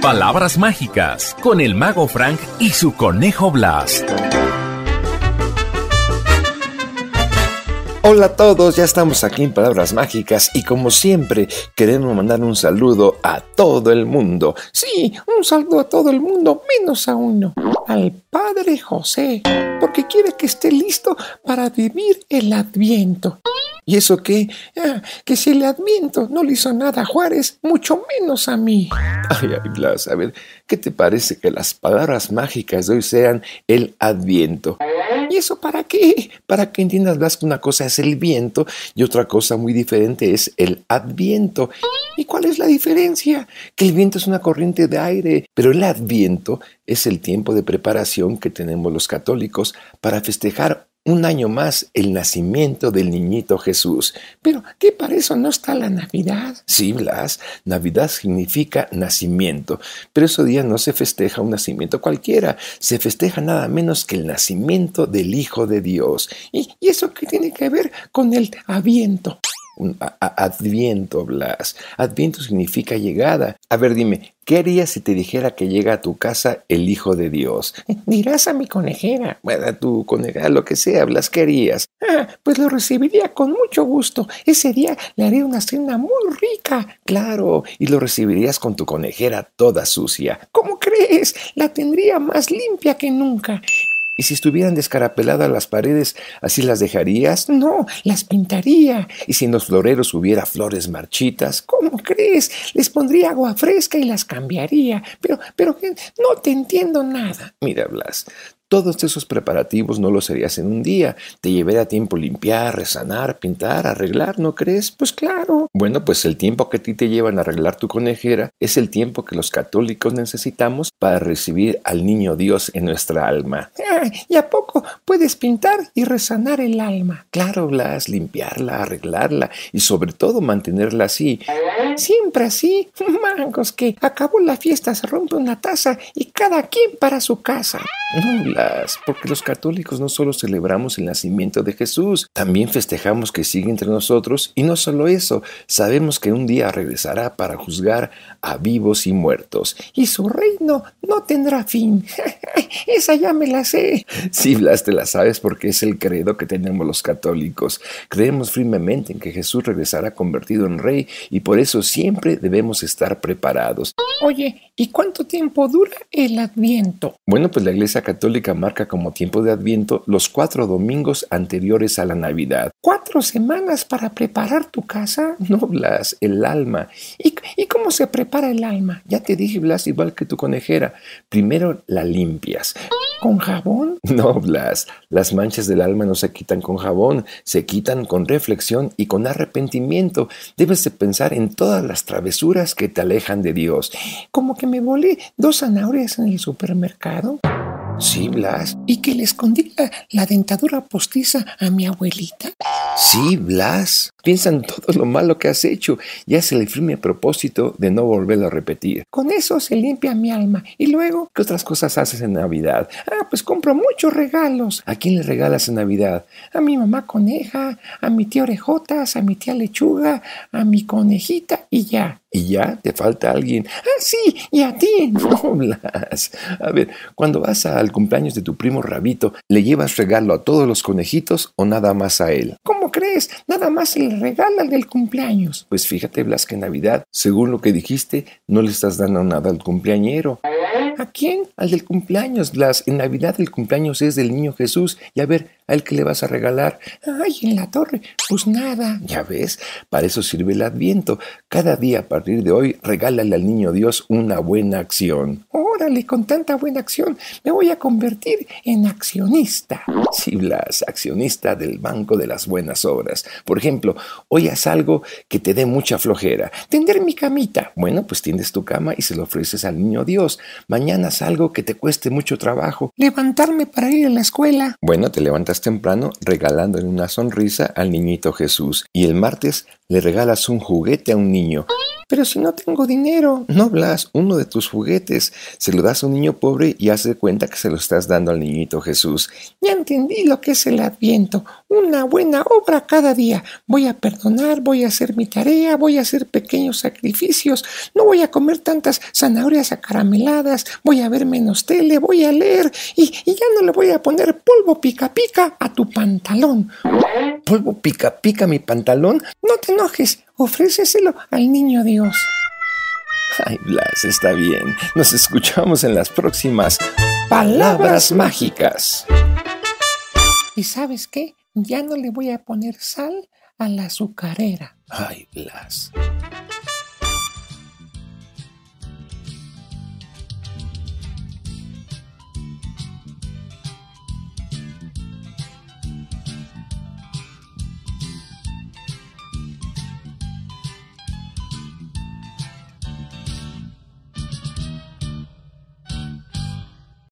Palabras mágicas con el mago Frank y su conejo Blast. Hola a todos, ya estamos aquí en Palabras Mágicas y como siempre queremos mandar un saludo a todo el mundo. Sí, un saludo a todo el mundo, menos a uno, al Padre José, porque quiere que esté listo para vivir el adviento. ¿Y eso qué? Ah, que si el adviento no le hizo nada a Juárez, mucho menos a mí. Ay, ay, Blas, a ver, ¿qué te parece que las palabras mágicas de hoy sean el adviento? ¿Y eso para qué? Para que entiendas, más que una cosa es el viento y otra cosa muy diferente es el adviento. ¿Y cuál es la diferencia? Que el viento es una corriente de aire, pero el adviento es el tiempo de preparación que tenemos los católicos para festejar un año más el nacimiento del niñito Jesús. Pero, ¿qué para eso no está la Navidad? Sí, Blas, Navidad significa nacimiento, pero ese día no se festeja un nacimiento cualquiera, se festeja nada menos que el nacimiento del Hijo de Dios. ¿Y, y eso qué tiene que ver con el aviento? adviento, Blas. Adviento significa llegada. A ver, dime, ¿qué harías si te dijera que llega a tu casa el Hijo de Dios? Dirás a mi conejera, bueno, a tu conejera, lo que sea, Blas, ¿qué harías? Ah, pues lo recibiría con mucho gusto. Ese día le haría una cena muy rica. Claro, y lo recibirías con tu conejera toda sucia. ¿Cómo crees? La tendría más limpia que nunca. ¿Y si estuvieran descarapeladas las paredes, así las dejarías? No, las pintaría. ¿Y si en los floreros hubiera flores marchitas? ¿Cómo crees? Les pondría agua fresca y las cambiaría. Pero, pero, no te entiendo nada. Mira, Blas, todos esos preparativos no los harías en un día. Te llevaría tiempo limpiar, resanar, pintar, arreglar, ¿no crees? Pues claro. Bueno, pues el tiempo que a ti te llevan a arreglar tu conejera es el tiempo que los católicos necesitamos para recibir al niño Dios en nuestra alma. ¿Y a poco puedes pintar y resanar el alma? Claro, Blas, limpiarla, arreglarla y sobre todo mantenerla así. Siempre así. Mangos, que acabó la fiesta, se rompe una taza y cada quien para su casa. No, porque los católicos no solo celebramos el nacimiento de Jesús, también festejamos que sigue entre nosotros y no solo eso, sabemos que un día regresará para juzgar a vivos y muertos y su reino no tendrá fin. Esa ya me la sé. Sí, Blas, te la sabes porque es el credo que tenemos los católicos. Creemos firmemente en que Jesús regresará convertido en rey y por eso siempre debemos estar preparados. Oye, ¿y cuánto tiempo dura el Adviento? Bueno, pues la Iglesia Católica marca como tiempo de Adviento los cuatro domingos anteriores a la Navidad. ¿Cuatro semanas para preparar tu casa? No, Blas, el alma. ¿Y, cómo se prepara el alma? Ya te dije, Blas, igual que tu conejera. Primero la limpias con jabón? No, Blas, las manchas del alma no se quitan con jabón, se quitan con reflexión y con arrepentimiento. Debes de pensar en todas las travesuras que te alejan de Dios. Como que me volé dos zanahorias en el supermercado. Sí, Blas. ¿Y que le escondí la, la, dentadura postiza a mi abuelita? Sí, Blas. Piensa en todo lo malo que has hecho y hace el firme propósito de no volverlo a repetir. Con eso se limpia mi alma. Y luego, ¿qué otras cosas haces en Navidad? Ah, pues compro muchos regalos. ¿A quién le regalas en Navidad? A mi mamá coneja, a mi tía orejotas, a mi tía lechuga, a mi conejita y ya. ¿Y ya? ¿Te falta alguien? Ah, sí, y a ti. No, hablas? A ver, cuando vas al cumpleaños de tu primo Rabito, ¿le llevas regalo a todos los conejitos o nada más a él? ¿Cómo crees? Nada más el le regala del cumpleaños. Pues fíjate, Blas, que en Navidad, según lo que dijiste, no le estás dando nada al cumpleañero. ¿A quién? Al del cumpleaños, Blas. En Navidad el cumpleaños es del niño Jesús. Y a ver, al que le vas a regalar. ¡Ay, en la torre! Pues nada, ya ves, para eso sirve el adviento. Cada día a partir de hoy regálale al niño Dios una buena acción. Órale, con tanta buena acción me voy a convertir en accionista. Sí, Blas, accionista del Banco de las Buenas Obras. Por ejemplo, hoy haz algo que te dé mucha flojera. Tender mi camita. Bueno, pues tiendes tu cama y se lo ofreces al niño Dios. Mañana haz algo que te cueste mucho trabajo. Levantarme para ir a la escuela. Bueno, te levantas temprano regalándole una sonrisa al niñito Jesús y el martes le regalas un juguete a un niño pero si no tengo dinero, no hablas uno de tus juguetes, se lo das a un niño pobre y hace cuenta que se lo estás dando al niñito Jesús. Ya entendí lo que es el adviento, una buena obra cada día. Voy a perdonar, voy a hacer mi tarea, voy a hacer pequeños sacrificios, no voy a comer tantas zanahorias acarameladas, voy a ver menos tele, voy a leer y, ya no le voy a poner polvo pica pica a tu pantalón. ¿Polvo pica pica a mi pantalón? No te enojes, Ofréceselo al niño Dios. Ay, Blas, está bien. Nos escuchamos en las próximas palabras mágicas. ¿Y sabes qué? Ya no le voy a poner sal a la azucarera. Ay, Blas.